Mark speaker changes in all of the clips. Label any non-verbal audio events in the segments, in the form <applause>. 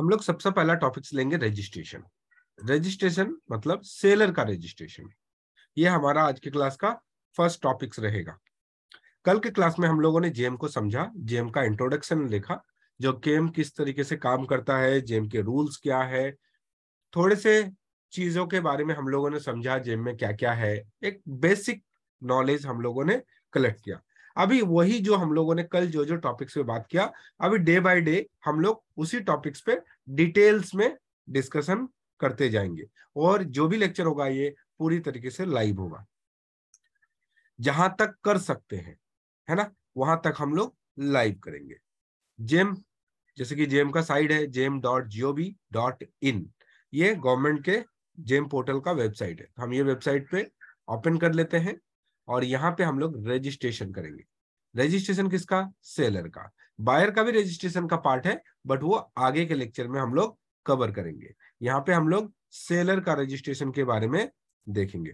Speaker 1: हम लोग सबसे पहला टॉपिक्स लेंगे रजिस्ट्रेशन रजिस्ट्रेशन मतलब सेलर का रजिस्ट्रेशन ये हमारा आज के क्लास का फर्स्ट टॉपिक्स रहेगा कल के क्लास में हम लोगों ने जेम को समझा जेम का इंट्रोडक्शन देखा जो केम किस तरीके से काम करता है जेम के रूल्स क्या है थोड़े से चीजों के बारे में हम लोगों ने समझा जेम में क्या क्या है एक बेसिक नॉलेज हम लोगों ने कलेक्ट किया अभी वही जो हम लोगों ने कल जो जो टॉपिक्स पे बात किया अभी डे बाय डे हम लोग उसी टॉपिक्स पे डिटेल्स में डिस्कशन करते जाएंगे और जो भी लेक्चर होगा ये पूरी तरीके से लाइव होगा जहां तक कर सकते हैं है ना वहां तक हम लोग लाइव करेंगे जेम जैसे कि जेम का साइड है GeM dot G O V dot in ये गवर्नमेंट के जेम पोर्टल का वेबसाइट है हम ये वेबसाइट पे ओपन कर लेते हैं और यहाँ पे हम लोग रजिस्ट्रेशन करेंगे रजिस्ट्रेशन किसका सेलर का बायर का भी रजिस्ट्रेशन का पार्ट है बट वो आगे के लेक्चर में हम लोग कवर करेंगे यहाँ पे हम लोग सेलर का रजिस्ट्रेशन के बारे में देखेंगे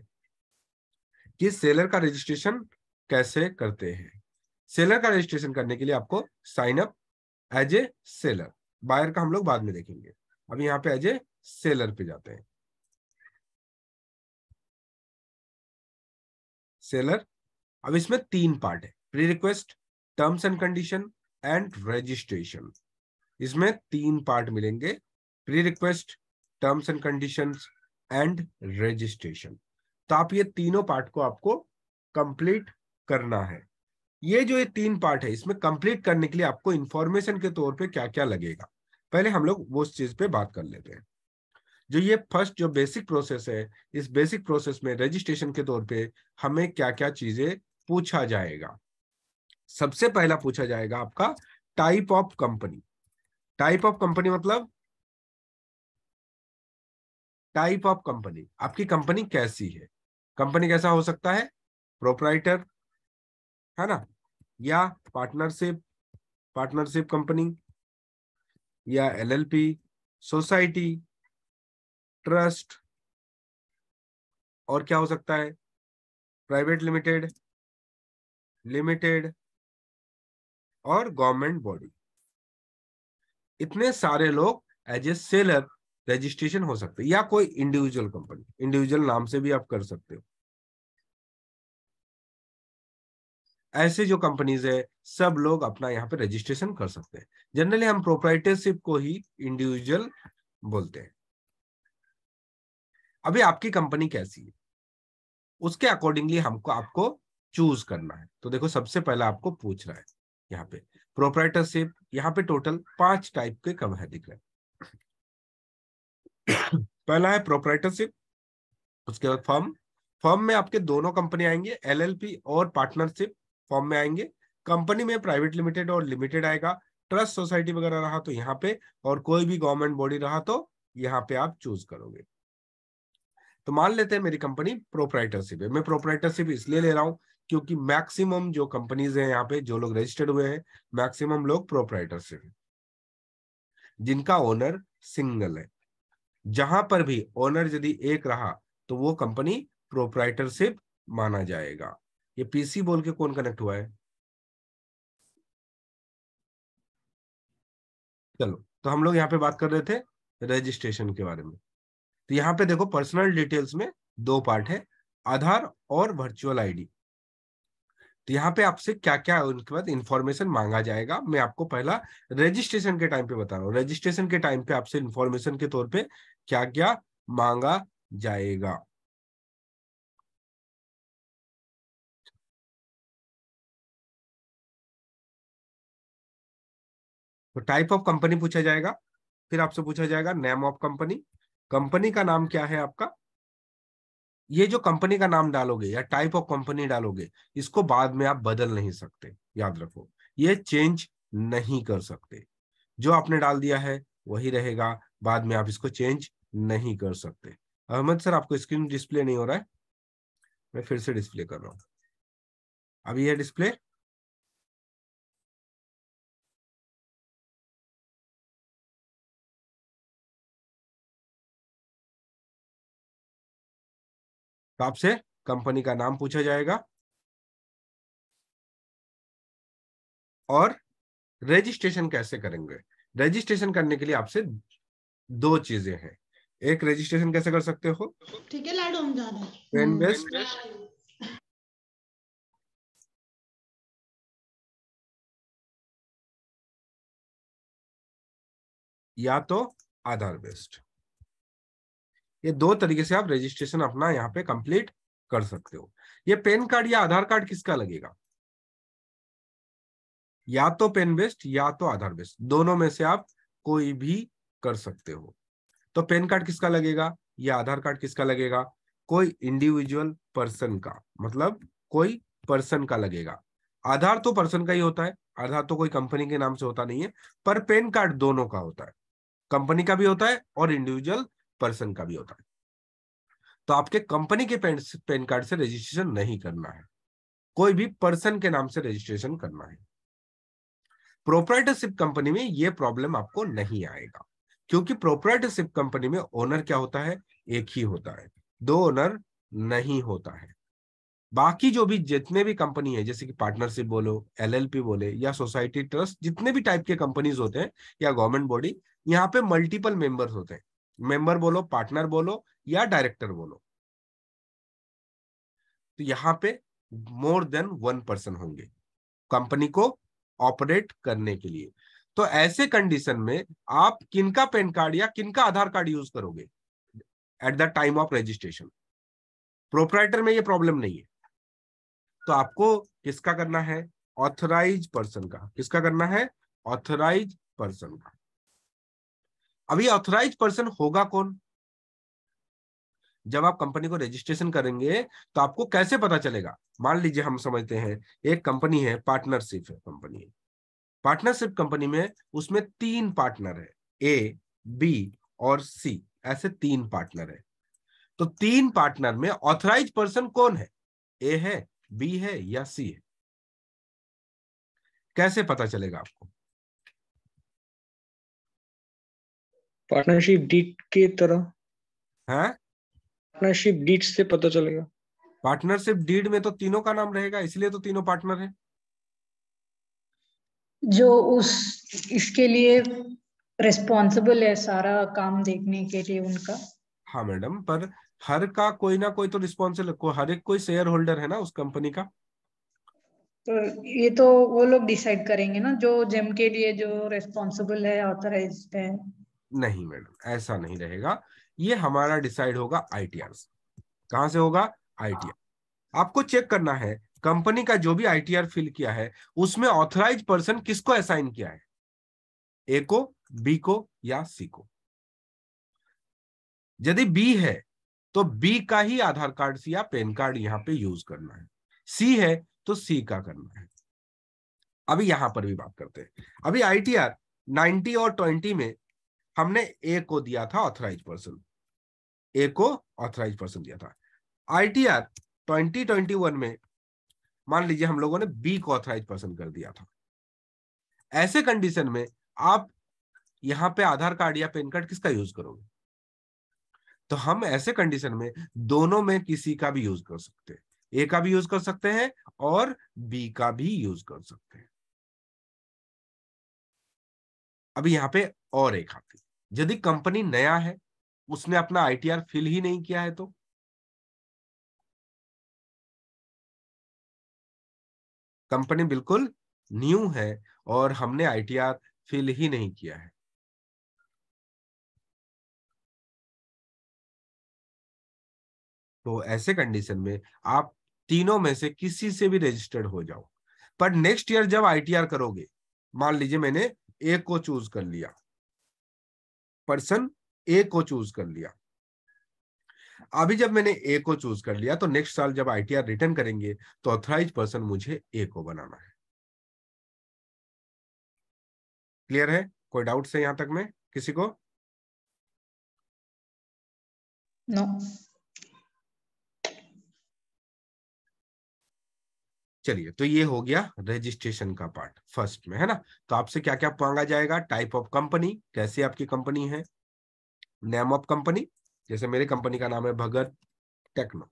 Speaker 1: कि सेलर का रजिस्ट्रेशन कैसे करते हैं सेलर का रजिस्ट्रेशन करने के लिए आपको sign up as a seller buyer का हम लोग बाद में देखेंगे अब यहाँ पे एज ए सेलर पे जाते हैं सेलर अब इसमें तीन पार्ट है pre request terms and condition and registration इसमें तीन पार्ट मिलेंगे pre request terms and condition and registration तो आप ये तीनों पार्ट को आपको कंप्लीट करना है ये जो ये तीन पार्ट है इसमें कंप्लीट करने के लिए आपको इंफॉर्मेशन के तौर पे क्या क्या लगेगा पहले हम लोग वो चीज पे बात कर लेते हैं जो ये फर्स्ट जो बेसिक प्रोसेस है इस बेसिक प्रोसेस में रजिस्ट्रेशन के तौर पे हमें क्या क्या चीजें पूछा जाएगा सबसे पहला पूछा जाएगा आपका type of company type of company मतलब टाइप ऑफ कंपनी आपकी कंपनी कैसी है कंपनी कैसा हो सकता है प्रोपराइटर है ना या पार्टनरशिप पार्टनरशिप कंपनी या एलएलपी सोसाइटी ट्रस्ट
Speaker 2: और क्या हो सकता है प्राइवेट लिमिटेड
Speaker 1: लिमिटेड और गवर्नमेंट बॉडी इतने सारे लोग एज ए सेलर रजिस्ट्रेशन हो सकते हैं या कोई इंडिविजुअल कंपनी इंडिविजुअल नाम से भी आप कर सकते हो ऐसे जो कंपनीज है सब लोग अपना यहाँ पे रजिस्ट्रेशन कर सकते हैं जनरली हम प्रोप्राइटरशिप को ही इंडिविजुअल बोलते हैं अभी आपकी कंपनी कैसी है उसके अकॉर्डिंगली हमको आपको चूज करना है तो देखो सबसे पहला आपको पूछ रहा है यहाँ पे प्रोपराइटरशिप यहाँ पे टोटल पांच टाइप के कम है दिख रहे हैं <coughs> पहला है प्रोपराइटरशिप उसके बाद फर्म फर्म में आपके दोनों कंपनी आएंगे एलएलपी और पार्टनरशिप फॉर्म में आएंगे कंपनी में प्राइवेट लिमिटेड और लिमिटेड आएगा ट्रस्ट सोसाइटी वगैरह रहा तो यहाँ पे और कोई भी गवर्नमेंट बॉडी रहा तो यहाँ पे आप चूज करोगे तो मान लेते हैं मेरी कंपनी प्रोपराइटरशिप है मैं प्रोपराइटरशिप इसलिए ले रहा हूँ क्योंकि मैक्सिमम जो कंपनीज हैं यहाँ पे जो लोग रजिस्टर्ड हुए हैं मैक्सिमम लोग प्रोपराइटरशिप है जिनका ओनर सिंगल है जहां पर भी ओनर यदि एक रहा तो वो कंपनी प्रोपराइटरशिप माना जाएगा ये पीसी बोल के कौन कनेक्ट हुआ है चलो तो हम लोग यहाँ पे बात कर रहे थे रजिस्ट्रेशन के बारे में तो यहाँ पे देखो पर्सनल डिटेल्स में दो पार्ट है आधार और वर्चुअल आईडी तो यहाँ पे आपसे क्या क्या उनके बाद इन्फॉर्मेशन मांगा जाएगा मैं आपको पहला रजिस्ट्रेशन के टाइम पे बता रहा हूँ रजिस्ट्रेशन के टाइम पे आपसे इन्फॉर्मेशन के तौर पे क्या क्या मांगा जाएगा तो टाइप ऑफ कंपनी पूछा जाएगा फिर आपसे पूछा जाएगा नेम ऑफ कंपनी कंपनी का नाम क्या है आपका ये जो कंपनी का नाम डालोगे या टाइप ऑफ कंपनी डालोगे इसको बाद में आप बदल नहीं सकते याद रखो ये चेंज नहीं कर सकते जो आपने डाल दिया है वही रहेगा बाद में आप इसको चेंज नहीं कर सकते अहमद सर आपको स्क्रीन डिस्प्ले नहीं हो रहा है मैं फिर से डिस्प्ले कर रहा हूँ
Speaker 2: अब यह डिस्प्ले तो आपसे कंपनी का नाम पूछा जाएगा
Speaker 1: और रजिस्ट्रेशन कैसे करेंगे रजिस्ट्रेशन करने के लिए आपसे दो चीजें हैं एक रजिस्ट्रेशन कैसे कर सकते हो ठीक है लाडो पेन बेस्ट या तो आधार बेस्ड ये दो तरीके से आप रजिस्ट्रेशन अपना यहाँ पे कंप्लीट कर सकते हो ये पेन कार्ड या आधार कार्ड किसका लगेगा या तो पेन बेस्ड या तो आधार बेस्ड दोनों में से आप कोई भी कर सकते हो तो पेन कार्ड किसका लगेगा या आधार कार्ड किसका लगेगा कोई इंडिविजुअल पर्सन का मतलब कोई पर्सन का लगेगा आधार तो पर्सन का ही होता है आधार तो कोई कंपनी के नाम से होता नहीं है पर पेन कार्ड दोनों का होता है कंपनी का भी होता है और इंडिविजुअल पर्सन का भी होता है तो आपके कंपनी के पैन कार्ड से रजिस्ट्रेशन नहीं करना है कोई भी पर्सन के नाम से रजिस्ट्रेशन करना है प्रोपराइटरशिप कंपनी में यह प्रॉब्लम आपको नहीं आएगा क्योंकि प्रोपराइटरशिप कंपनी में ओनर क्या होता है एक ही होता है दो ओनर नहीं होता है बाकी जो भी जितने भी कंपनी है जैसे कि पार्टनरशिप बोलो एलएलपी बोले या सोसाइटी ट्रस्ट जितने भी टाइप के कंपनीज होते हैं या गवर्नमेंट बॉडी यहाँ पे मल्टीपल मेंबर्स होते हैं मेंबर बोलो पार्टनर बोलो या डायरेक्टर बोलो तो यहां पे मोर देन वन पर्सन होंगे कंपनी को ऑपरेट करने के लिए तो ऐसे कंडीशन में आप किनका पैन कार्ड या किनका आधार कार्ड यूज करोगे at the time of registration proprietor में ये प्रॉब्लम नहीं है तो आपको किसका करना है ऑथराइज पर्सन का किसका करना है ऑथराइज पर्सन का अभी ऑथराइज पर्सन होगा कौन जब आप कंपनी को रजिस्ट्रेशन करेंगे तो आपको कैसे पता चलेगा मान लीजिए हम समझते हैं एक कंपनी है पार्टनरशिप है कंपनी पार्टनरशिप कंपनी में उसमें तीन पार्टनर है ए बी और सी ऐसे तीन पार्टनर है तो तीन पार्टनर में ऑथराइज पर्सन कौन है ए है बी है या सी है कैसे पता चलेगा आपको पार्टनरशिप डीट के तरह हाँ पार्टनरशिप डीट से पता चलेगा पार्टनरशिप डीड में तो तीनों का नाम रहेगा इसलिए तो तीनों पार्टनर है
Speaker 3: जो उस इसके लिए रिस्पॉन्सिबल है सारा काम देखने के लिए उनका
Speaker 1: हाँ मैडम पर हर का कोई ना कोई तो रिस्पॉन्सिबल को, हर एक कोई शेयर होल्डर है ना उस कंपनी का
Speaker 3: तो ये तो वो लोग डिसाइड करेंगे ना जो जेम के लिए जो रिस्पॉन्सिबल है ऑथराइज है
Speaker 1: नहीं मैडम ऐसा नहीं रहेगा ये हमारा डिसाइड होगा आईटीआर से कहां से होगा आईटीआर आपको चेक करना है कंपनी का जो भी आईटीआर फिल किया है उसमें ऑथराइज पर्सन किसको असाइन किया है ए को बी को या सी को यदि बी है तो बी का ही आधार कार्ड या पैन कार्ड यहां पे यूज करना है सी है तो सी का करना है अभी यहां पर भी बात करते हैं अभी आईटीआर 90 और 20 में हमने ए को दिया था ऑथराइज पर्सन ए को ऑथराइज पर्सन दिया था आईटीआर 2021 में मान लीजिए हम लोगों ने बी को ऑथराइज पर्सन कर दिया था ऐसे कंडीशन में आप यहां पे आधार कार्ड या पैन कार्ड किसका यूज करोगे तो हम ऐसे कंडीशन में दोनों में किसी का भी यूज कर सकते हैं ए का भी यूज कर सकते हैं और बी का भी यूज कर सकते हैं अभी यहां पे और एक आती यदि कंपनी नया है उसने अपना आईटीआर फिल ही
Speaker 2: नहीं किया है तो कंपनी बिल्कुल न्यू है और हमने आईटीआर फिल ही नहीं किया है
Speaker 1: तो ऐसे कंडीशन में आप तीनों में से किसी से भी रजिस्टर्ड हो जाओ पर नेक्स्ट ईयर जब आईटीआर करोगे मान लीजिए मैंने एक को चूज कर लिया पर्सन ए को चूज कर लिया अभी जब मैंने ए को चूज कर लिया तो नेक्स्ट साल जब आईटीआर रिटर्न करेंगे तो ऑथराइज पर्सन मुझे ए को बनाना है क्लियर है
Speaker 2: कोई डाउट है यहां तक में किसी को नो no.
Speaker 1: चलिए तो ये हो गया रजिस्ट्रेशन का पार्ट फर्स्ट में है ना तो आपसे क्या क्या मांगा जाएगा टाइप ऑफ कंपनी कैसे आपकी कंपनी है नेम ऑफ कंपनी जैसे मेरे कंपनी का
Speaker 2: नाम है भगत टेक्नो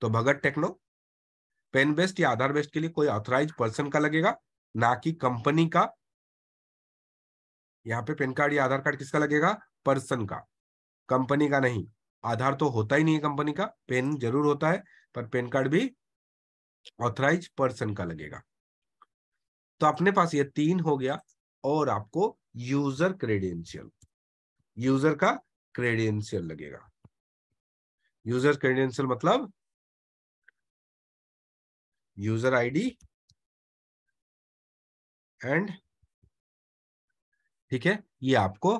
Speaker 2: तो भगत टेक्नो पेन बेस्ट या आधार बेस्ट के लिए कोई
Speaker 1: ऑथोराइज पर्सन का लगेगा ना कि कंपनी का यहाँ पे पेन कार्ड या आधार कार्ड किसका लगेगा पर्सन का कंपनी का नहीं आधार तो होता ही नहीं है कंपनी का पेन जरूर होता है पर पेन कार्ड भी ऑथराइज पर्सन का लगेगा तो अपने पास ये तीन हो गया और आपको यूजर क्रेडेंशियल यूजर का क्रेडेंशियल लगेगा यूजर क्रेडेंशियल मतलब यूजर आईडी
Speaker 2: एंड ठीक है
Speaker 1: ये आपको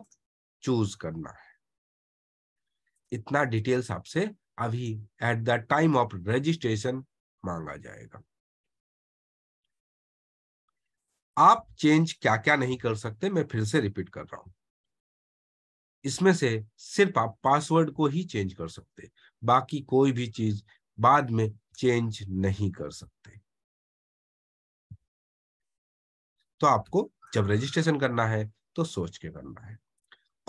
Speaker 1: चूज करना है इतना डिटेल्स आपसे अभी at the time of registration मांगा जाएगा आप चेंज क्या क्या नहीं कर सकते मैं फिर से रिपीट कर रहा हूं इसमें से सिर्फ आप पासवर्ड को ही चेंज कर सकते बाकी कोई भी चीज बाद में चेंज नहीं कर सकते तो आपको जब रजिस्ट्रेशन करना है तो सोच के करना है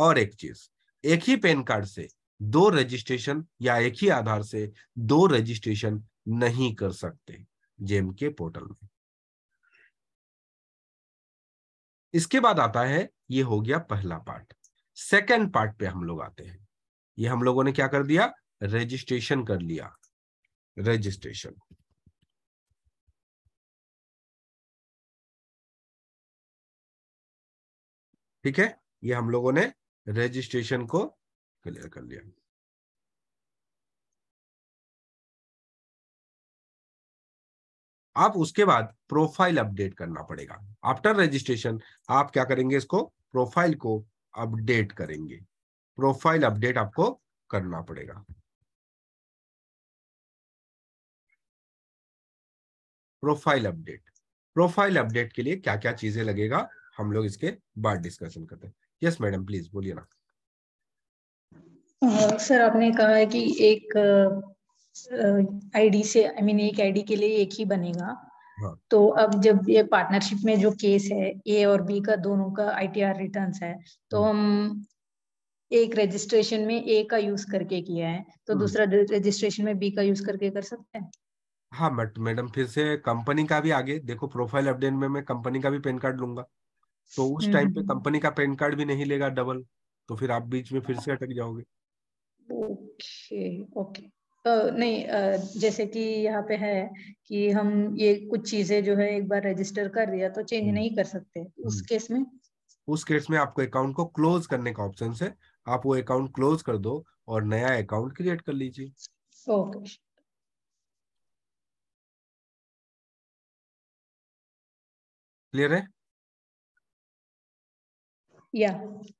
Speaker 1: और एक चीज एक ही पैन कार्ड से दो रजिस्ट्रेशन या एक ही आधार से दो रजिस्ट्रेशन नहीं कर सकते जेम के पोर्टल में इसके बाद आता है ये हो गया पहला पार्ट सेकेंड पार्ट पे हम लोग आते हैं ये हम लोगों ने क्या कर दिया रजिस्ट्रेशन कर लिया रजिस्ट्रेशन
Speaker 2: ठीक है ये हम लोगों ने रजिस्ट्रेशन को क्लियर कर लिया
Speaker 1: आप उसके बाद प्रोफाइल अपडेट करना पड़ेगा आफ्टर रजिस्ट्रेशन आप क्या करेंगे इसको प्रोफाइल को अपडेट करेंगे प्रोफाइल अपडेट आपको करना पड़ेगा
Speaker 2: प्रोफाइल अपडेट
Speaker 1: प्रोफाइल अपडेट के लिए क्या क्या चीजें लगेगा हम लोग इसके बाद डिस्कशन करते हैं यस मैडम प्लीज बोलिए ना
Speaker 3: सर आपने कहा है कि एक आईडी से आई I मीन mean, एक आईडी के लिए एक ही बनेगा हाँ. तो अब जब ये पार्टनरशिप में जो केस है ए और बी का दोनों का आईटीआर रिटर्न्स है तो हाँ। हम एक रजिस्ट्रेशन में ए का यूज करके किया है तो हाँ। दूसरा रजिस्ट्रेशन में बी का यूज करके कर सकते हैं
Speaker 1: हाँ बट मैडम फिर से कंपनी का भी आगे देखो प्रोफाइल अपडेट में मैं कंपनी का भी पैन कार्ड लूंगा तो उस टाइम हम्म, हम्म, पे कंपनी हम्म। का पैन कार्ड भी नहीं लेगा डबल तो फिर आप बीच में फिर से अटक जाओगे
Speaker 3: ओके ओके नहीं जैसे कि यहाँ पे है कि हम ये कुछ चीजें जो है एक बार रजिस्टर कर दिया तो चेंज हम्म। नहीं कर सकते उस केस हम्म। में
Speaker 1: उस केस में आपको अकाउंट को क्लोज करने का ऑप्शन है आप वो अकाउंट क्लोज कर दो और नया अकाउंट क्रिएट कर लीजिए
Speaker 2: ओके क्लियर है या yeah.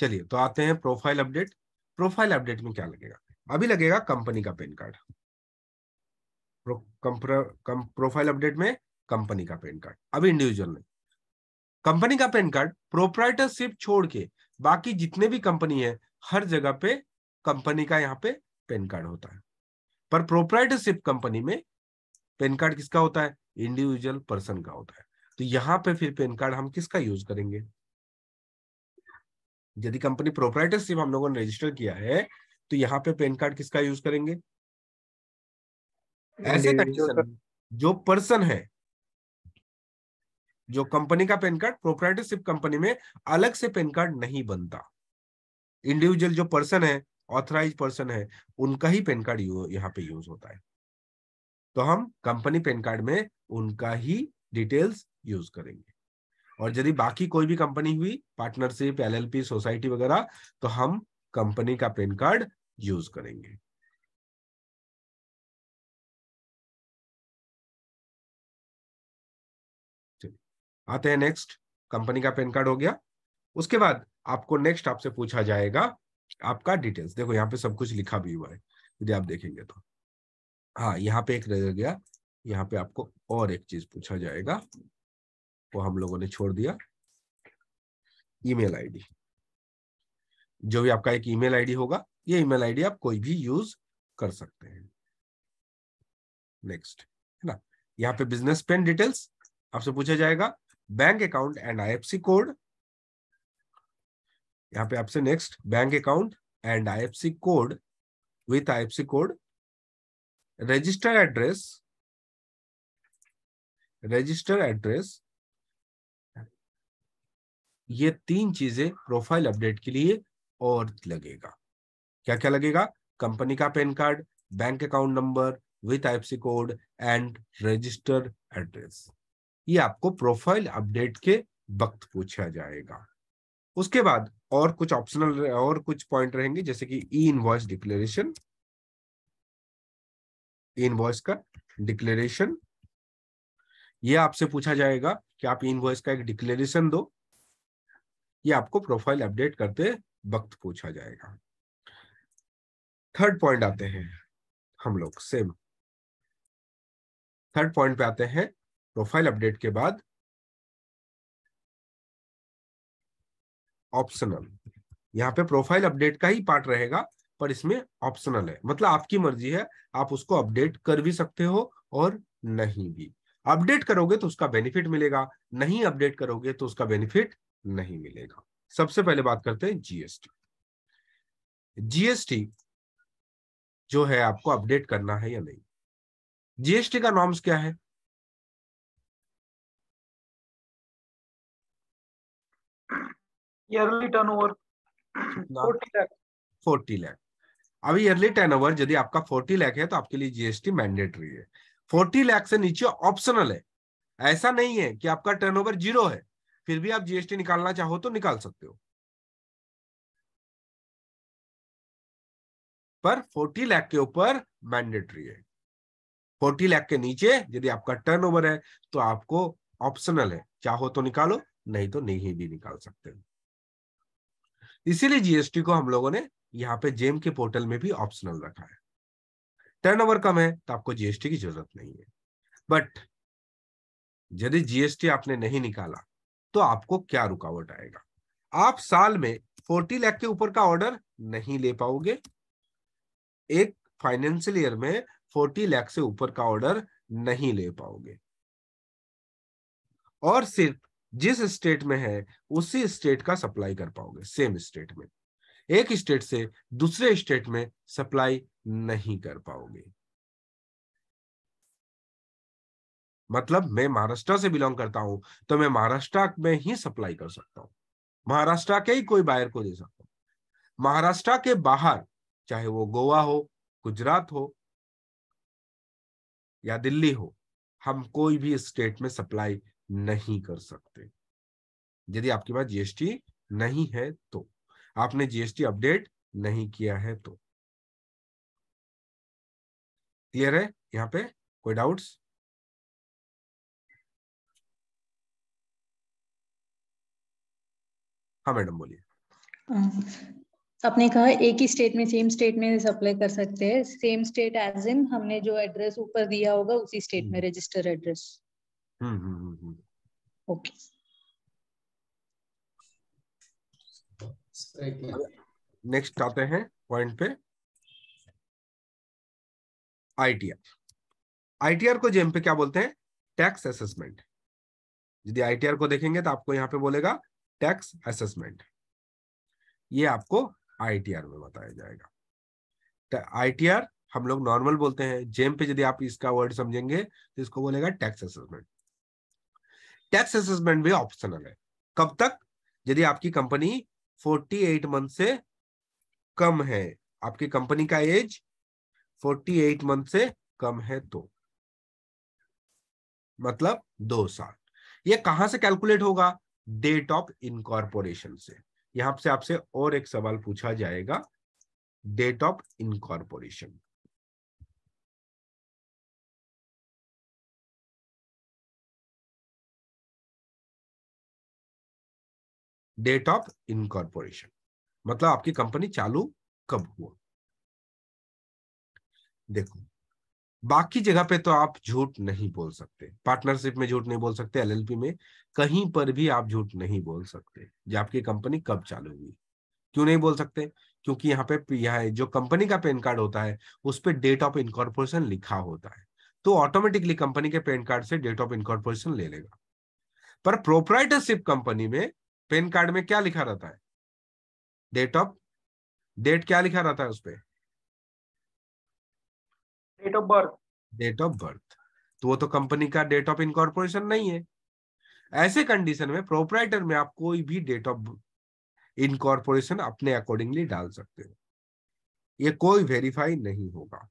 Speaker 1: चलिए तो आते हैं प्रोफाइल अपडेट प्रोफाइल अपडेट में क्या लगेगा अभी लगेगा कंपनी का पेन कार्ड प्रोफाइल अपडेट में कंपनी का पेन कार्ड अभी इंडिविजुअल नहीं कंपनी का पेन कार्ड प्रोपराइटरशिप छोड़ के बाकी जितने भी कंपनी है हर जगह पे कंपनी का यहाँ पे पेन कार्ड होता है पर प्रोपराइटरशिप कंपनी में पेन कार्ड किसका होता है इंडिविजुअल पर्सन का होता है तो यहाँ पे फिर पेन कार्ड हम किसका यूज करेंगे यदि कंपनी प्रोपराइटरशिप हम लोगों ने रजिस्टर किया है तो यहाँ पे पेन कार्ड किसका यूज करेंगे
Speaker 2: ऐसे कंडीशन
Speaker 1: जो पर्सन है जो कंपनी का पेन कार्ड प्रोपराइटरशिप कंपनी में अलग से पेन कार्ड नहीं बनता इंडिविजुअल जो पर्सन है ऑथराइज पर्सन है उनका ही पेन कार्ड यहाँ पे यूज होता है तो हम कंपनी पेन कार्ड में उनका ही डिटेल्स यूज करेंगे और यदि बाकी कोई भी कंपनी हुई पार्टनरशिप एलएलपी सोसाइटी वगैरह तो हम कंपनी का पेन कार्ड यूज करेंगे आते हैं नेक्स्ट कंपनी का पैन कार्ड हो गया उसके बाद आपको नेक्स्ट आपसे पूछा जाएगा आपका डिटेल्स देखो यहाँ पे सब कुछ लिखा भी हुआ है यदि आप देखेंगे तो हाँ यहाँ पे एक रह गया यहाँ पे आपको और एक चीज पूछा जाएगा वो हम लोगों ने छोड़ दिया ईमेल आईडी जो भी आपका एक ईमेल आईडी होगा ये ईमेल आईडी आप कोई भी यूज कर सकते हैं नेक्स्ट है ना यहाँ पे बिजनेस पेन डिटेल्स आपसे पूछा जाएगा bank account and IFC code यहाँ पे आपसे next bank account and IFC code with IFC code register address register address ये तीन चीजें प्रोफाइल अपडेट के लिए और लगेगा क्या क्या लगेगा कंपनी का PAN card bank account number with IFC code and register address ये आपको प्रोफाइल अपडेट के वक्त पूछा जाएगा उसके बाद और कुछ ऑप्शनल और कुछ पॉइंट रहेंगे जैसे कि e invoice declaration e invoice का डिक्लेरेशन ये आपसे पूछा जाएगा कि आप इनवॉइस का एक डिक्लेरेशन दो ये आपको प्रोफाइल अपडेट करते वक्त पूछा जाएगा थर्ड पॉइंट आते हैं हम लोग सेम थर्ड पॉइंट पे आते हैं प्रोफाइल अपडेट के बाद ऑप्शनल यहाँ पे प्रोफाइल अपडेट का ही पार्ट रहेगा पर इसमें ऑप्शनल है मतलब आपकी मर्जी है आप उसको अपडेट कर भी सकते हो और नहीं भी अपडेट करोगे तो उसका बेनिफिट मिलेगा नहीं अपडेट करोगे तो उसका बेनिफिट नहीं मिलेगा सबसे पहले बात करते हैं जीएसटी जीएसटी जो है आपको अपडेट करना है या नहीं जीएसटी का नॉर्म्स क्या है फोर्टी टर्नओवर 40 लाख 40 लाख यदि आपका फोर्टी लाख है तो आपके लिए जीएसटी मैंडेटरी है फोर्टी लाख से नीचे ऑप्शनल है ऐसा नहीं है कि आपका टर्नओवर जीरो है फिर भी आप जीएसटी निकालना चाहो तो निकाल सकते हो पर 40 लाख के ऊपर मैंडेटरी है 40 लाख के नीचे यदि आपका टर्नओवर है तो आपको ऑप्शनल है चाहो तो निकालो नहीं तो नहीं भी निकाल सकते इसीलिए जीएसटी को हम लोगों ने यहाँ पे जेम के पोर्टल में भी ऑप्शनल रखा है टर्नओवर कम है तो आपको जीएसटी की जरूरत नहीं है बट यदि जीएसटी आपने नहीं निकाला तो आपको क्या रुकावट आएगा आप साल में फोर्टी लाख के ऊपर का ऑर्डर नहीं ले पाओगे एक फाइनेंशियल ईयर में फोर्टी लाख से ऊपर का ऑर्डर नहीं ले पाओगे और सिर्फ जिस स्टेट में है उसी स्टेट का सप्लाई कर पाओगे सेम स्टेट में एक स्टेट से दूसरे स्टेट में सप्लाई नहीं कर पाओगे मतलब मैं महाराष्ट्र से बिलोंग करता हूं तो मैं महाराष्ट्र में ही सप्लाई कर सकता हूं महाराष्ट्र के ही कोई बायर को दे सकता हूं महाराष्ट्र के बाहर चाहे वो गोवा हो गुजरात हो या दिल्ली हो हम कोई भी स्टेट में सप्लाई नहीं कर सकते यदि आपके पास जीएसटी नहीं है तो आपने जीएसटी अपडेट नहीं किया है तो क्लियर है यहां पे कोई डाउट्स हाँ मैडम
Speaker 2: बोलिए आपने कहा एक ही स्टेट में सेम
Speaker 3: स्टेट में अप्लाई कर सकते हैं सेम स्टेट एज इन हमने जो एड्रेस ऊपर दिया होगा उसी स्टेट में रजिस्टर एड्रेस ओके
Speaker 1: नेक्स्ट आते हैं पॉइंट पे आईटीआर आईटीआर को जेम पे क्या बोलते हैं टैक्स असेसमेंट यदि आईटीआर को देखेंगे तो आपको यहाँ पे बोलेगा टैक्स असेसमेंट ये आपको आईटीआर में बताया जाएगा आईटीआर हम लोग नॉर्मल बोलते हैं जेम पे यदि आप इसका वर्ड समझेंगे तो इसको बोलेगा टैक्स असेसमेंट टैक्स असेसमेंट भी ऑप्शनल है कब तक यदि आपकी कंपनी 48 मंथ से कम है आपकी कंपनी का एज 48 मंथ से कम है तो मतलब दो साल ये कहां से कैलकुलेट होगा डेट ऑफ इनकॉर्पोरेशन से यहां से आपसे और एक सवाल पूछा जाएगा date of incorporation date of incorporation मतलब आपकी कंपनी चालू कब हुआ देखो बाकी जगह पे तो आप झूठ नहीं बोल सकते पार्टनरशिप में झूठ नहीं बोल सकते एलएलपी में कहीं पर भी आप झूठ नहीं बोल सकते जो आपकी कंपनी कब चालू हुई क्यों नहीं बोल सकते क्योंकि यहाँ पे यहाँ जो कंपनी का पैन कार्ड होता है उस पर डेट ऑफ इनकॉर्पोरेशन लिखा होता है तो ऑटोमेटिकली कंपनी के पैन कार्ड से डेट ऑफ इनकॉर्पोरेशन ले लेगा पर प्रोपराइटरशिप कंपनी में पैन कार्ड में क्या लिखा रहता है डेट ऑफ डेट क्या लिखा रहता है उस पर date of birth date of birth तो वो तो कंपनी का डेट ऑफ इनकॉर्पोरेशन नहीं है ऐसे कंडीशन में प्रोपराइटर में आप कोई भी डेट ऑफ इनकॉर्पोरेशन अपने अकॉर्डिंगली डाल सकते हो ये कोई वेरीफाई नहीं होगा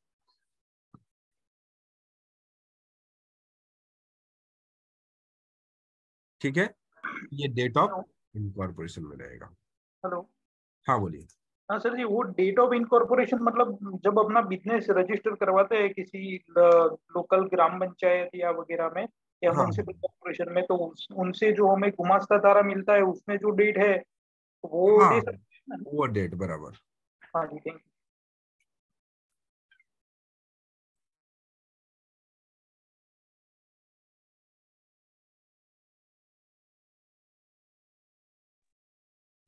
Speaker 2: ठीक है ये डेट ऑफ
Speaker 1: इनकॉर्पोरेशन में रहेगा हेलो हाँ बोलिए हाँ सर जी वो डेट ऑफ इनकॉर्पोरेशन मतलब जब अपना बिजनेस रजिस्टर करवाते हैं किसी लोकल ग्राम पंचायत या वगैरह में या म्यूनसिपल हाँ। कॉर्पोरेशन में तो उस, उनसे जो हमें गुमास्ता तारा मिलता है उसमें जो डेट है वो हाँ, दे सकते हैं वो डेट बराबर हाँ जी थैंक यू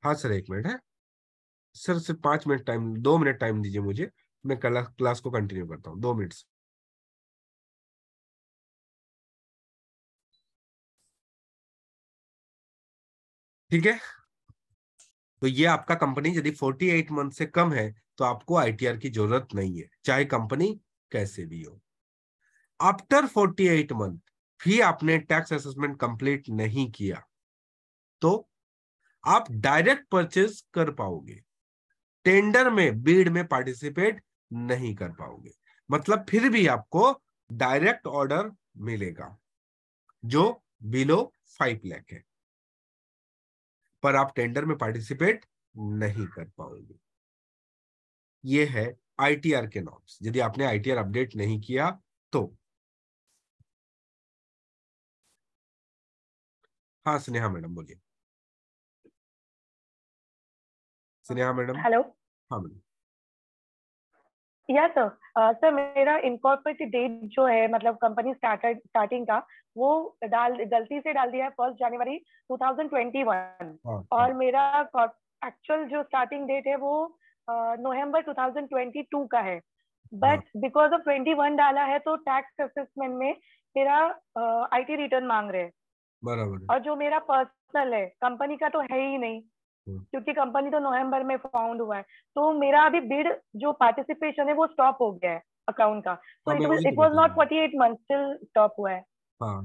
Speaker 1: हाँ सर एक मिनट है हाँ। सर सिर्फ पांच मिनट टाइम दो मिनट टाइम दीजिए मुझे मैं क्लास क्लास को कंटिन्यू करता हूँ दो मिनट ठीक है तो ये आपका कंपनी यदि 48 मंथ से कम है तो आपको आईटीआर की जरूरत नहीं है चाहे कंपनी कैसे भी हो आफ्टर 48 मंथ भी आपने टैक्स असेसमेंट कंप्लीट नहीं किया तो आप डायरेक्ट परचेज कर पाओगे टेंडर में बीड में पार्टिसिपेट नहीं कर पाओगे मतलब फिर भी आपको डायरेक्ट ऑर्डर मिलेगा जो बिलो फाइव लैख है पर आप टेंडर में पार्टिसिपेट नहीं कर पाओगे ये है आईटीआर के नॉर्म्स यदि आपने आईटीआर अपडेट नहीं किया तो
Speaker 2: हाँ स्नेहा मैडम बोलिए स्नेहा मैडम हेलो हाँ मैडम
Speaker 4: यस सर सर मेरा इनकॉर्पोरेट डेट जो है मतलब कंपनी स्टार्टेड स्टार्टिंग का वो डाल गलती से डाल दिया है फर्स्ट जनवरी 2021 हाँ, और मेरा एक्चुअल जो स्टार्टिंग डेट है वो नवंबर uh, 2022 का है बट बिकॉज ऑफ 21 डाला है तो टैक्स असेसमेंट में मेरा आईटी टी रिटर्न मांग रहे
Speaker 2: हैं
Speaker 4: और जो मेरा पर्सनल है कंपनी का तो है ही नहीं हम्म। क्योंकि कंपनी तो नवंबर में फाउंड हुआ है तो मेरा अभी बिड जो पार्टिसिपेशन है वो स्टॉप हो गया है अकाउंट का तो it was not 48 month still stop हुआ है
Speaker 1: हाँ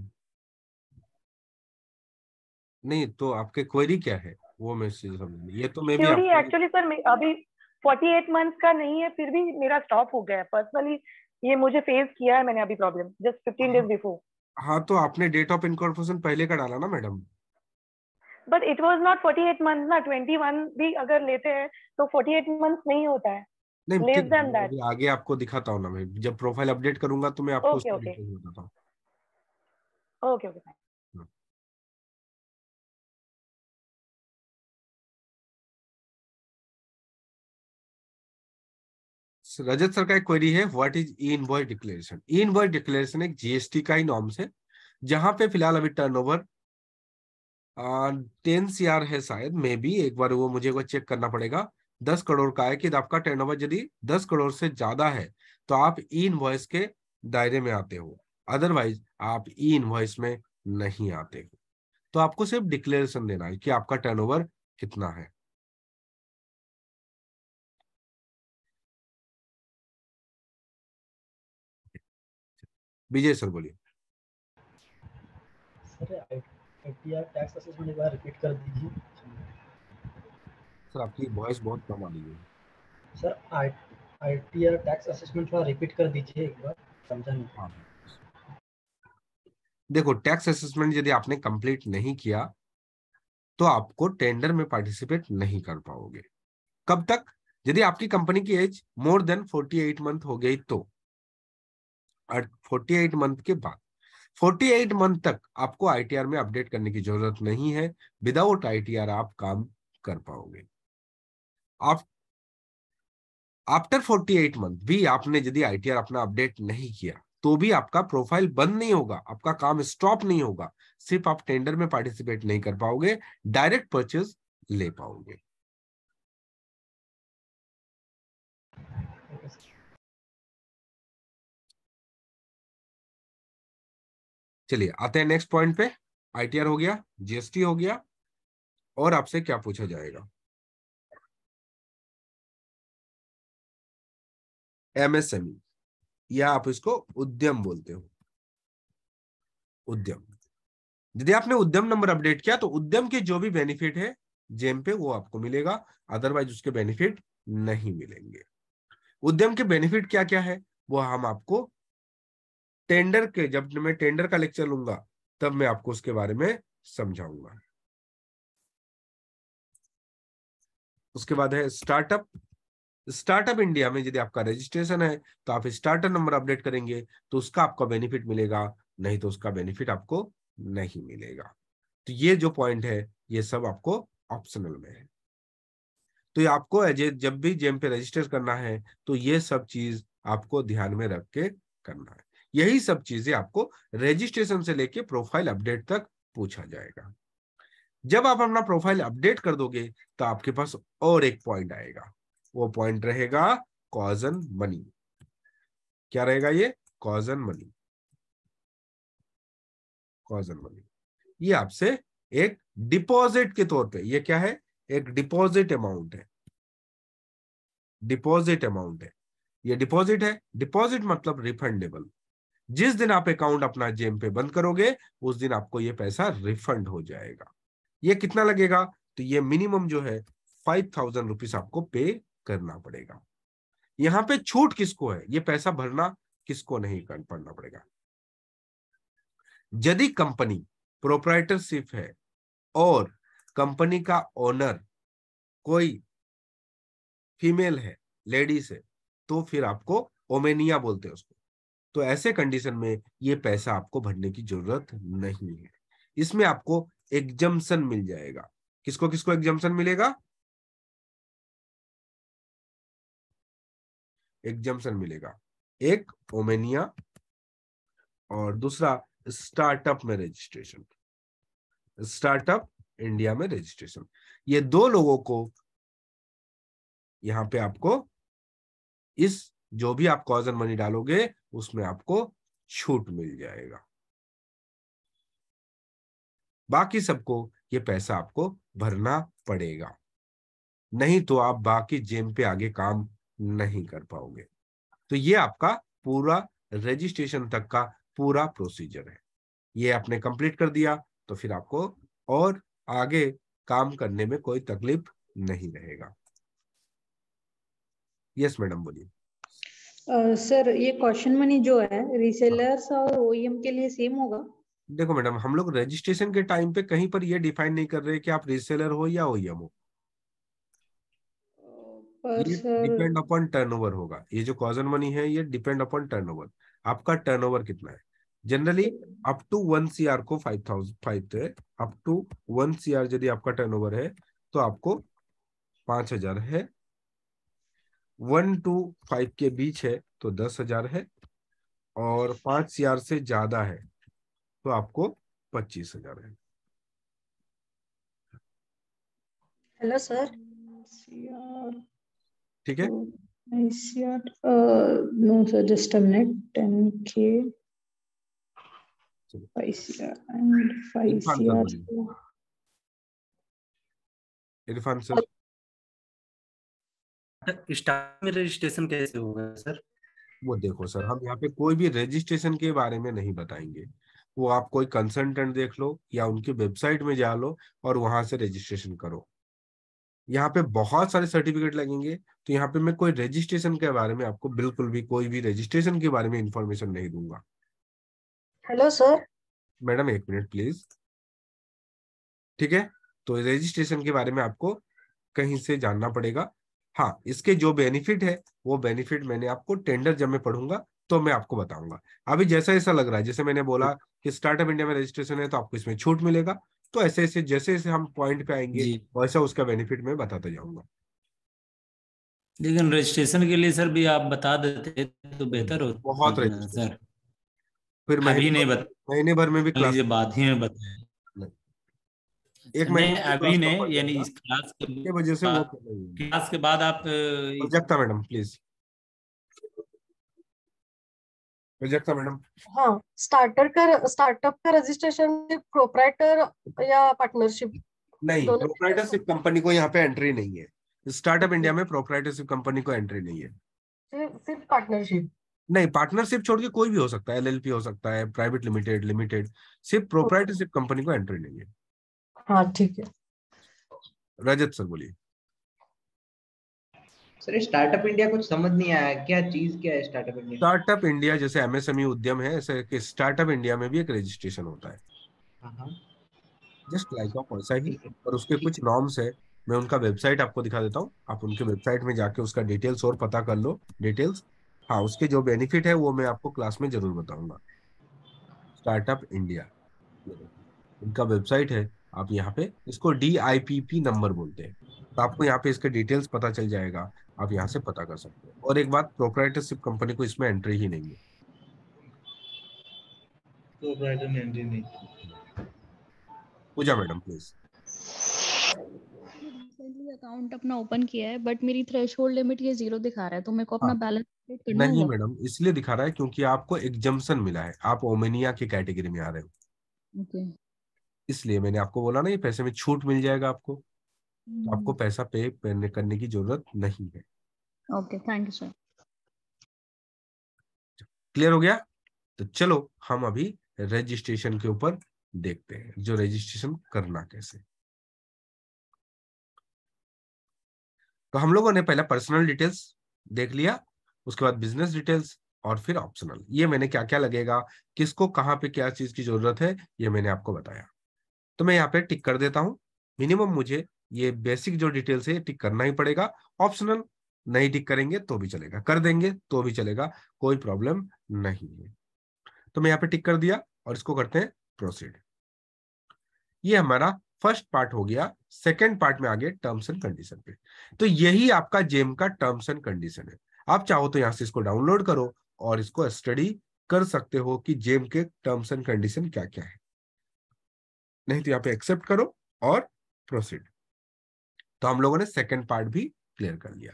Speaker 1: नहीं तो आपके क्वेरी क्या है वो मैसेज समझ ये तो मैं भी एक्चुअली
Speaker 4: सर अभी 48 मंथ का नहीं है फिर भी मेरा स्टॉप हो गया है पर्सनली ये मुझे फेस किया है मैंने अभी प्रॉब्लम जस्ट 15 डेज बिफोर
Speaker 1: हाँ तो आपने डेट ऑफ इनकॉर्पोरेशन पहले का डाला ना madam
Speaker 4: but it was not forty eight month ना ट्वेंटी वन भी अगर लेते हैं तो फोर्टी एट मंथ नहीं होता है लेस
Speaker 1: देन दैट आगे आपको दिखाता हूँ ना मैं जब प्रोफाइल अपडेट करूंगा तो मैं आपको okay okay okay okay Rajat sir का एक क्वेरी है what is e invoice declaration e invoice declaration एक जीएसटी का ही नॉर्म्स है जहां पे फिलहाल अभी टर्नओवर टेन सी आर है शायद मे बी एक बार वो मुझे चेक करना पड़ेगा दस करोड़ का है कि आपका टर्न ओवर यदि दस करोड़ से ज्यादा है तो आप ई इनवॉइस के दायरे में आते हो अदरवाइज आप ई इनवॉइस में नहीं आते हो तो आपको सिर्फ डिक्लेरेशन देना है कि आपका टर्नओवर कितना है
Speaker 2: विजय सर बोलिए टैक्स असेसमेंट एक बार रिपीट कर दीजिए
Speaker 1: सर आपकी वॉइस बहुत कम आ रही है
Speaker 3: सर टैक्स असेसमेंट थोड़ा रिपीट कर दीजिए एक बार समझा नहीं हाँ, हाँ।
Speaker 1: देखो टैक्स असेसमेंट यदि आपने कंप्लीट नहीं किया तो आपको टेंडर में पार्टिसिपेट नहीं कर पाओगे कब तक यदि आपकी कंपनी की एज मोर देन 48 मंथ हो गई तो 48 मंथ के बाद 48 मंथ तक आपको आईटीआर में अपडेट करने की जरूरत नहीं है विदाउट आईटीआर आप काम कर पाओगे आप आफ्टर 48 मंथ भी आपने यदि आईटीआर अपना अपडेट नहीं किया तो भी आपका प्रोफाइल बंद नहीं होगा आपका काम स्टॉप नहीं होगा सिर्फ आप टेंडर में पार्टिसिपेट नहीं कर पाओगे डायरेक्ट परचेज ले पाओगे
Speaker 2: चलिए आते हैं नेक्स्ट पॉइंट पे आईटीआर हो गया जीएसटी हो गया और आपसे क्या पूछा जाएगा
Speaker 1: एमएसएमई e, या आप इसको उद्यम बोलते हो उद्यम यदि आपने उद्यम नंबर अपडेट किया तो उद्यम के जो भी बेनिफिट है जेम पे वो आपको मिलेगा अदरवाइज उसके बेनिफिट नहीं मिलेंगे उद्यम के बेनिफिट क्या क्या है वो हम आपको टेंडर के जब मैं टेंडर का लेक्चर लूंगा तब मैं आपको उसके बारे में समझाऊंगा उसके बाद है स्टार्टअप स्टार्टअप इंडिया में यदि आपका रजिस्ट्रेशन है तो आप स्टार्टअप नंबर अपडेट करेंगे तो उसका आपको बेनिफिट मिलेगा नहीं तो उसका बेनिफिट आपको नहीं मिलेगा तो ये जो पॉइंट है ये सब आपको ऑप्शनल में है तो ये आपको जब भी जेम पे रजिस्टर करना है तो ये सब चीज आपको ध्यान में रख के करना है यही सब चीजें आपको रजिस्ट्रेशन से लेके प्रोफाइल अपडेट तक पूछा जाएगा जब आप अपना प्रोफाइल अपडेट कर दोगे तो आपके पास और एक पॉइंट आएगा वो पॉइंट रहेगा कॉजन मनी क्या रहेगा ये कॉजन मनी कॉजन मनी ये आपसे एक डिपॉजिट के तौर पे ये क्या है एक डिपॉजिट अमाउंट है डिपॉजिट अमाउंट है ये डिपॉजिट है डिपॉजिट मतलब रिफंडेबल जिस दिन आप अकाउंट अपना जेम पे बंद करोगे उस दिन आपको ये पैसा रिफंड हो जाएगा ये कितना लगेगा तो ये मिनिमम जो है फाइव थाउजेंड रुपीज आपको पे करना पड़ेगा यहाँ पे छूट किसको है ये पैसा भरना किसको नहीं कर पड़ना पड़ेगा यदि कंपनी प्रोपराइटरशिप है और कंपनी का ओनर कोई फीमेल है लेडीज है तो फिर आपको ओमेनिया बोलते हैं उसको तो ऐसे कंडीशन में ये पैसा आपको भरने की जरूरत नहीं है इसमें आपको एग्जम्पन मिल जाएगा किसको
Speaker 2: किसको एग्जम्सन मिलेगा
Speaker 1: एग्जम्सन मिलेगा एक ओमेनिया और दूसरा स्टार्टअप में रजिस्ट्रेशन स्टार्टअप इंडिया में रजिस्ट्रेशन ये दो लोगों को यहां पे आपको इस जो भी आप कॉज एंड मनी डालोगे उसमें आपको छूट मिल जाएगा बाकी सबको ये पैसा आपको भरना पड़ेगा नहीं तो आप बाकी जेम पे आगे काम नहीं कर पाओगे तो ये आपका पूरा रजिस्ट्रेशन तक का पूरा प्रोसीजर है ये आपने कंप्लीट कर दिया तो फिर आपको और आगे काम करने में कोई तकलीफ नहीं रहेगा यस मैडम बोलिए
Speaker 3: सर ये क्वेश्चन मनी जो है रीसेलर्स हाँ। और ओएम e के लिए सेम
Speaker 4: होगा
Speaker 1: देखो मैडम हम लोग रजिस्ट्रेशन के टाइम पे कहीं पर ये डिफाइन नहीं कर रहे कि आप रीसेलर हो या ओएम e हो
Speaker 4: डिपेंड
Speaker 1: अपॉन टर्नओवर होगा ये जो कॉजन मनी है ये डिपेंड अपॉन टर्नओवर आपका टर्नओवर कितना है generally up to one C R को five thousand five up to one C R यदि आपका टर्नओवर है तो आपको पांच हजार है वन टू फाइव के बीच है तो दस हजार है और पांच सीआर से ज्यादा है तो आपको पच्चीस हजार है हेलो सर ठीक है
Speaker 3: no sir just a minute ten के
Speaker 1: इरफान सर स्टार्ट में रजिस्ट्रेशन कैसे होगा सर वो देखो सर हम यहाँ पे कोई भी रजिस्ट्रेशन के बारे में नहीं बताएंगे वो आप कोई कंसल्टेंट देख लो या उनके वेबसाइट में जा लो और वहां से रजिस्ट्रेशन करो यहाँ पे बहुत सारे सर्टिफिकेट लगेंगे तो यहाँ पे मैं कोई रजिस्ट्रेशन के बारे में आपको बिल्कुल भी कोई भी रजिस्ट्रेशन के बारे में इंफॉर्मेशन नहीं दूंगा हेलो सर मैडम एक मिनट प्लीज ठीक है तो रजिस्ट्रेशन के बारे में आपको कहीं से जानना पड़ेगा हाँ इसके जो बेनिफिट है वो बेनिफिट मैंने आपको टेंडर जब मैं पढ़ूंगा तो मैं आपको बताऊंगा अभी जैसा ऐसा लग रहा है जैसे मैंने बोला कि स्टार्टअप इंडिया में रजिस्ट्रेशन है तो आपको इसमें छूट मिलेगा तो ऐसे ऐसे जैसे जैसे हम पॉइंट पे आएंगे वैसा उसका बेनिफिट मैं बताता जाऊंगा लेकिन रजिस्ट्रेशन के लिए सर भी आप बता देते तो बेहतर होता बहुत रजिस्ट्रेशन फिर महीने महीने भर में भी क्लास ही में बताया एक महीने अभी ने यानी इस
Speaker 2: क्लास के वजह से वो क्लास
Speaker 1: के बाद आप प्रोजेक्टा मैडम प्लीज प्रोजेक्टा मैडम
Speaker 3: हाँ स्टार्टर का स्टार्टअप का रजिस्ट्रेशन प्रोपराइटर या पार्टनरशिप
Speaker 1: नहीं प्रोपराइटरशिप कंपनी को यहाँ पे एंट्री नहीं है स्टार्टअप इंडिया में प्रोपराइटरशिप कंपनी को एंट्री नहीं है सिर्फ पार्टनरशिप नहीं पार्टनरशिप छोड़ के कोई भी हो सकता है एलएलपी हो सकता है प्राइवेट लिमिटेड लिमिटेड सिर्फ प्रोपराइटरशिप कंपनी को एंट्री नहीं है हाँ ठीक है रजत सर बोलिए
Speaker 4: स्टार्टअप इंडिया कुछ समझ नहीं आया क्या चीज क्या है स्टार्टअप इंडिया
Speaker 1: स्टार्टअप इंडिया जैसे एमएसएमई e उद्यम है ऐसे स्टार्टअप इंडिया में भी एक रजिस्ट्रेशन होता है जस्ट लाइक ऑफ वैसा ही और उसके कुछ नॉर्म्स है मैं उनका वेबसाइट आपको दिखा देता हूँ आप उनके वेबसाइट में जाके उसका डिटेल्स और पता कर लो डिटेल्स हाँ उसके जो बेनिफिट है वो मैं आपको क्लास में जरूर बताऊंगा स्टार्टअप इंडिया उनका वेबसाइट है आप यहाँ पे इसको D I P P number बोलते हैं तो आपको यहाँ पे इसके डिटेल्स पता चल जाएगा आप यहाँ से पता कर सकते हो और एक बात प्रोपराइटरशिप कंपनी को इसमें एंट्री ही नहीं है पूजा मैडम प्लीज
Speaker 3: अकाउंट अपना ओपन किया है बट मेरी थ्रेशोल्ड लिमिट ये जीरो दिखा रहा है तो मेरे को अपना बैलेंस हाँ। करना नहीं
Speaker 1: मैडम इसलिए दिखा रहा है क्योंकि आपको एग्जम्पशन मिला है आप ओमेनिया के कैटेगरी में आ रहे हो ओके okay. इसलिए मैंने आपको बोला ना ये पैसे में छूट मिल जाएगा आपको तो आपको हम्म। पैसा पे करने की जरूरत नहीं है
Speaker 3: okay thank you sir
Speaker 1: clear हो गया तो चलो हम अभी रजिस्ट्रेशन के ऊपर देखते हैं जो रजिस्ट्रेशन करना कैसे तो हम लोगों ने पहला पर्सनल डिटेल्स देख लिया उसके बाद बिजनेस डिटेल्स और फिर ऑप्शनल ये मैंने क्या क्या लगेगा किसको कहां पे क्या चीज की जरूरत है ये मैंने आपको बताया तो मैं यहाँ पे टिक कर देता हूँ मिनिमम मुझे ये बेसिक जो डिटेल्स है टिक करना ही पड़ेगा ऑप्शनल नहीं टिक करेंगे तो भी चलेगा कर देंगे तो भी चलेगा कोई प्रॉब्लम नहीं है तो मैं यहाँ पे टिक कर दिया और इसको करते हैं प्रोसीड ये हमारा फर्स्ट पार्ट हो गया सेकेंड पार्ट में आगे टर्म्स एंड कंडीशन पे तो यही आपका जेम का टर्म्स एंड कंडीशन है आप चाहो तो यहाँ से इसको डाउनलोड करो और इसको स्टडी कर सकते हो कि जेम के टर्म्स एंड कंडीशन क्या क्या है नहीं तो यहाँ पे एक्सेप्ट करो और प्रोसीड तो हम लोगों ने सेकेंड पार्ट भी क्लियर कर लिया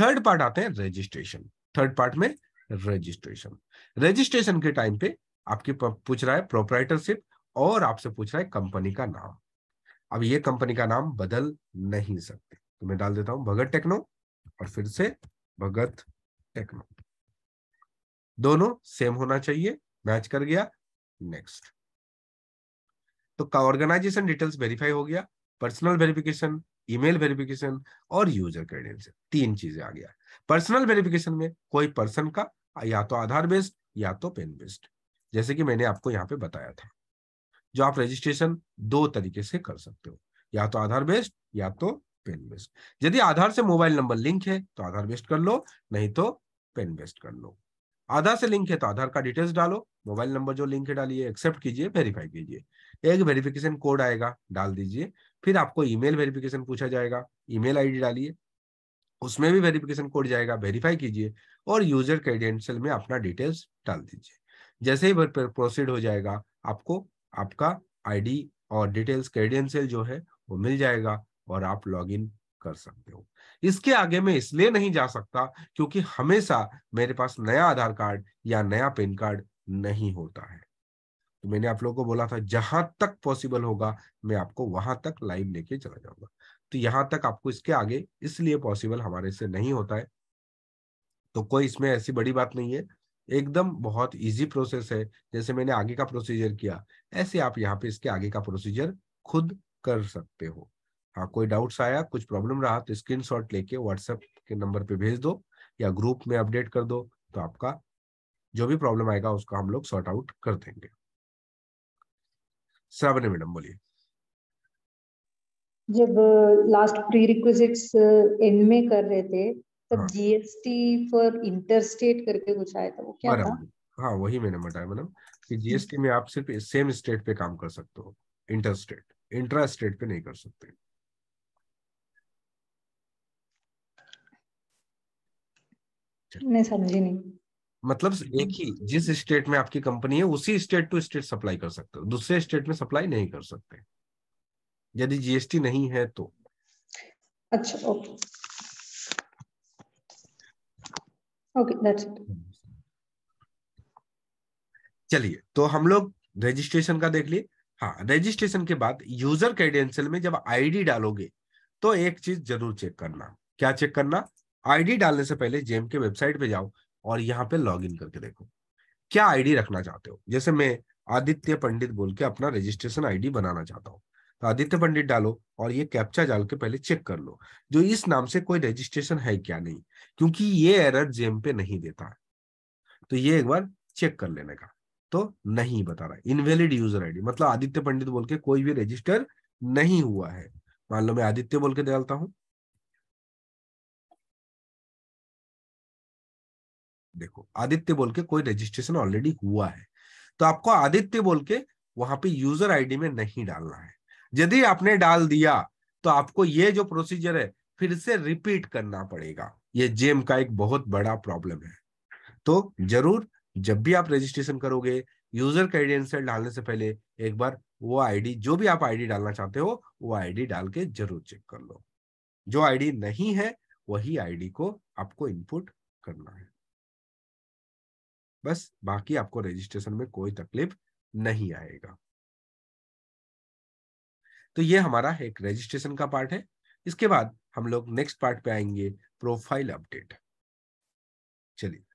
Speaker 1: थर्ड पार्ट आते हैं रजिस्ट्रेशन थर्ड पार्ट में रजिस्ट्रेशन रजिस्ट्रेशन के टाइम पे आपके पूछ रहा है प्रोपराइटरशिप और आपसे पूछ रहा है कंपनी का नाम अब ये कंपनी का नाम बदल नहीं सकते तो मैं डाल देता हूं भगत टेक्नो और फिर से भगत टेक्नो दोनों सेम होना चाहिए मैच कर गया नेक्स्ट तो ऑर्गेनाइजेशन डिटेल्स वेरीफाई हो गया पर्सनल वेरिफिकेशन ईमेल वेरिफिकेशन और यूजर क्रेडेंशियल तीन चीजें आ गया पर्सनल वेरिफिकेशन में कोई पर्सन का या तो आधार बेस्ड या तो पेन बेस्ड जैसे कि मैंने आपको यहाँ पे बताया था जो आप रजिस्ट्रेशन दो तरीके से कर सकते हो या तो आधार बेस्ड या तो पेन बेस्ड यदि आधार से मोबाइल नंबर लिंक है तो आधार बेस्ड कर लो नहीं तो पेन बेस्ड कर लो आधा से लिंक है तो आधार का डिटेल्स डालो मोबाइल नंबर जो लिंक है डालिए एक्सेप्ट कीजिए वेरीफाई कीजिए एक वेरिफिकेशन कोड आएगा डाल दीजिए फिर आपको ईमेल वेरिफिकेशन पूछा जाएगा ईमेल आईडी डालिए उसमें भी वेरिफिकेशन कोड जाएगा वेरीफाई कीजिए और यूजर क्रेडेंशियल में अपना डिटेल्स डाल दीजिए जैसे ही प्रोसीड हो जाएगा आपको आपका आईडी और डिटेल्स क्रेडेंशियल जो है वो मिल जाएगा और आप लॉग कर सकते हो इसके आगे मैं इसलिए नहीं जा सकता क्योंकि हमेशा मेरे पास नया आधार कार्ड या नया पेन कार्ड नहीं होता है तो मैंने आप लोगों को बोला था जहां तक पॉसिबल होगा मैं आपको वहां तक लाइव लेके चला जाऊंगा तो यहां तक आपको इसके आगे इसलिए पॉसिबल हमारे से नहीं होता है तो कोई इसमें ऐसी बड़ी बात नहीं है एकदम बहुत इजी प्रोसेस है जैसे मैंने आगे का प्रोसीजर किया ऐसे आप यहाँ पे इसके आगे का प्रोसीजर खुद कर सकते हो हाँ कोई डाउट्स आया कुछ प्रॉब्लम रहा तो स्क्रीन शॉट लेके व्हाट्सएप के नंबर पे भेज दो या ग्रुप में अपडेट कर दो तो आपका जो भी प्रॉब्लम आएगा उसका हम लोग सॉर्ट आउट कर देंगे श्रावणी मैडम बोलिए जब
Speaker 3: लास्ट प्री रिक्वेस्ट एंड में कर रहे थे तब जीएसटी फॉर इंटरस्टेट करके कुछ आया था वो क्या था
Speaker 1: हाँ वही मैंने बताया मैडम कि जीएसटी हम्म। में आप सिर्फ सेम स्टेट पे काम कर सकते हो इंटरस्टेट इंट्रा स्टेट पे नहीं कर सकते
Speaker 3: स्ट्रक्चर नहीं समझी नहीं
Speaker 1: मतलब एक ही जिस स्टेट में आपकी कंपनी है उसी स्टेट टू स्टेट सप्लाई कर सकते हो दूसरे स्टेट में सप्लाई नहीं कर सकते यदि जीएसटी नहीं है तो
Speaker 3: अच्छा ओके ओके दैट्स
Speaker 1: चलिए तो हम लोग रजिस्ट्रेशन का देख लिए हाँ रजिस्ट्रेशन के बाद यूजर क्रेडेंशियल में जब आईडी डालोगे तो एक चीज जरूर चेक करना क्या चेक करना आईडी डालने से पहले जेम के वेबसाइट पे जाओ और यहाँ पे लॉग इन करके देखो क्या आईडी रखना चाहते हो जैसे मैं आदित्य पंडित बोल के अपना रजिस्ट्रेशन आईडी बनाना चाहता हूँ तो आदित्य पंडित डालो और ये कैप्चा डाल के पहले चेक कर लो जो इस नाम से कोई रजिस्ट्रेशन है क्या नहीं क्योंकि ये एरर जेम पे नहीं देता है तो ये एक बार चेक कर लेने का तो नहीं बता रहा इनवेलिड यूजर आईडी मतलब आदित्य पंडित बोल के कोई भी रजिस्टर नहीं हुआ है मान लो मैं आदित्य बोल के डालता हूँ देखो आदित्य बोल के कोई रजिस्ट्रेशन ऑलरेडी हुआ है तो आपको आदित्य बोल के वहां पे यूजर आईडी में नहीं डालना है यदि आपने डाल दिया तो आपको ये जो प्रोसीजर है फिर से रिपीट करना पड़ेगा ये जेम का एक बहुत बड़ा प्रॉब्लम है तो जरूर जब भी आप रजिस्ट्रेशन करोगे यूजर क्रेडेंशियल डालने से पहले एक बार वो आईडी जो भी आप आईडी डालना चाहते हो वो आईडी डाल के जरूर चेक कर लो जो आईडी नहीं है वही आईडी को आपको इनपुट करना है बस बाकी आपको रजिस्ट्रेशन में कोई तकलीफ नहीं आएगा तो ये हमारा एक रजिस्ट्रेशन का पार्ट है इसके बाद हम लोग नेक्स्ट पार्ट पे आएंगे प्रोफाइल अपडेट चलिए